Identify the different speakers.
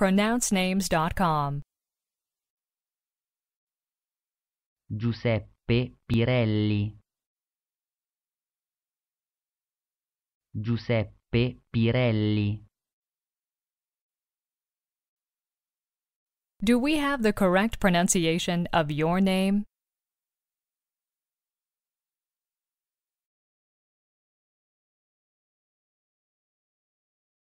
Speaker 1: pronouncenames.com.
Speaker 2: Giuseppe Pirelli. Giuseppe Pirelli.
Speaker 1: Do we have the correct pronunciation of your name?